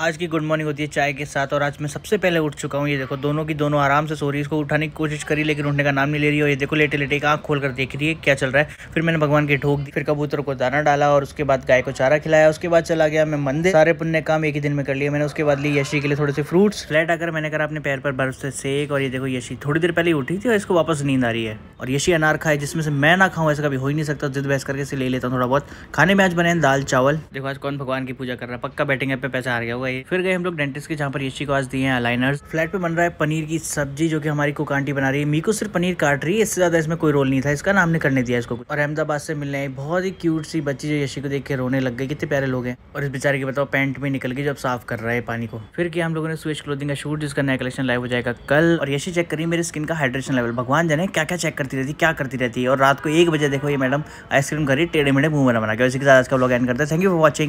आज की good morning होती है चाय के साथ और आज मैं सबसे पहले उठ चुका हूँ ये देखो दोनों की दोनों आराम से सो रही है इसको उठाने की कोशिश करी लेकिन उठने का नाम नहीं ले रही और ये देखो लेटे लेटे आँख खोल कर देख रही है क्या चल रहा है फिर मैंने भगवान की ठोक दी फिर कबूतर को दाना डाला और उसके बाद गाय को चारा खिलाया उसके बाद चला गया मैं मंदिर सारे पुण्य काम एक ही दिन में कर लिया मैंने उसके बाद ली यशी के लिए थोड़े से फ्रूट्स फ्लैट आकर मैंने करा अपने पैर पर बर्फ से सेक और ये देखो यशी थोड़ी देर पहले उठी थी और इसको वापस नींद आ रही है और यशी अनार खाए जिसमें से मैं ना खाऊं ऐसा कभी हो ही नहीं सकता जिद बहस करके इसे ले लेता हूँ थोड़ा बहुत खाने में आज बने हैं दाल चावल देखो आज कौन भगवान की पूजा कर रहा है पक्का बैटिंग ऐप पे पैसा आ गया होगा ये फिर गए हम लोग डेंटिस्ट के जहाँ पर यशी को आज दिए हैं अलाइनर्स फ्लैट पे बन रहा है पनीर की सब्जी जो की हमारी कुक आंटी बना रही है मी को सिर्फ पनीर काट रही है इससे ज्यादा इसमें कोई रोल नहीं था इसका नाम ने करने दिया इसको और अहमदाबाद से मिलने बहुत ही क्यूट सी बच्ची जो यशी को देख के रोने लग गई कितने प्यारे लोग हैं और इस बेचारे के बताओ पैंट में निकल गई जब साफ कर रहा है पानी को फिर किया हम लोगों ने स्विच क्लोथिंग का शूट जिसका नया कलेक्शन लाइव हो जाएगा कल और यशी चेक करी मेरी स्किन का हाइड्रेशन लेवल भगवान जाने क्या क्या चेक कर करती रहती क्या करती रहती है और रात को एक बजे देखो ये मैडम आइसक्रीम खरीद टेढ़े मेढ़े मुंह बना बना के वैसे साथ आज का ब्लॉग एंड करते हैं थैंक यू फॉर वॉचिंग